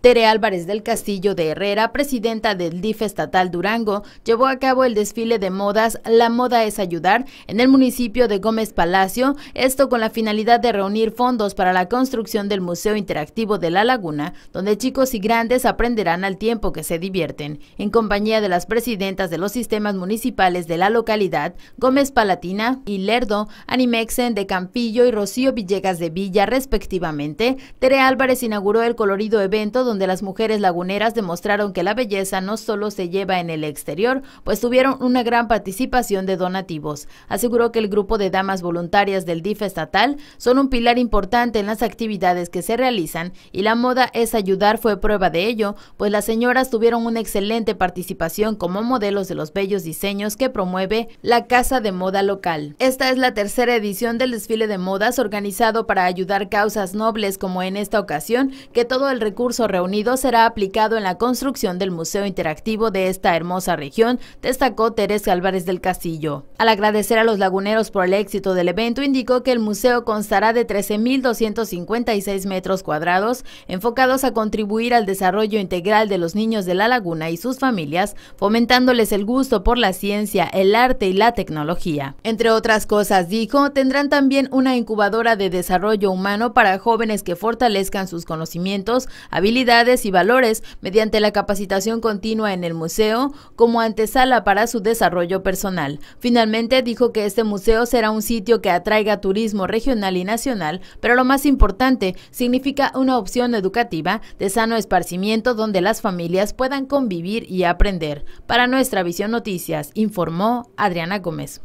Tere Álvarez del Castillo de Herrera, presidenta del DIF estatal Durango, llevó a cabo el desfile de modas La Moda es Ayudar en el municipio de Gómez Palacio, esto con la finalidad de reunir fondos para la construcción del Museo Interactivo de la Laguna, donde chicos y grandes aprenderán al tiempo que se divierten. En compañía de las presidentas de los sistemas municipales de la localidad, Gómez Palatina y Lerdo, Animexen de Campillo y Rocío Villegas de Villa, respectivamente, Tere Álvarez inauguró el colorido evento donde las mujeres laguneras demostraron que la belleza no solo se lleva en el exterior, pues tuvieron una gran participación de donativos. Aseguró que el grupo de damas voluntarias del DIF estatal son un pilar importante en las actividades que se realizan y la moda es ayudar fue prueba de ello, pues las señoras tuvieron una excelente participación como modelos de los bellos diseños que promueve la Casa de Moda local. Esta es la tercera edición del desfile de modas organizado para ayudar causas nobles como en esta ocasión que todo el recurso Unido será aplicado en la construcción del Museo Interactivo de esta hermosa región, destacó Teresa Álvarez del Castillo. Al agradecer a los laguneros por el éxito del evento, indicó que el museo constará de 13.256 metros cuadrados, enfocados a contribuir al desarrollo integral de los niños de la laguna y sus familias, fomentándoles el gusto por la ciencia, el arte y la tecnología. Entre otras cosas, dijo, tendrán también una incubadora de desarrollo humano para jóvenes que fortalezcan sus conocimientos, habilidades, y valores mediante la capacitación continua en el museo como antesala para su desarrollo personal. Finalmente dijo que este museo será un sitio que atraiga turismo regional y nacional, pero lo más importante, significa una opción educativa de sano esparcimiento donde las familias puedan convivir y aprender. Para nuestra visión noticias, informó Adriana Gómez.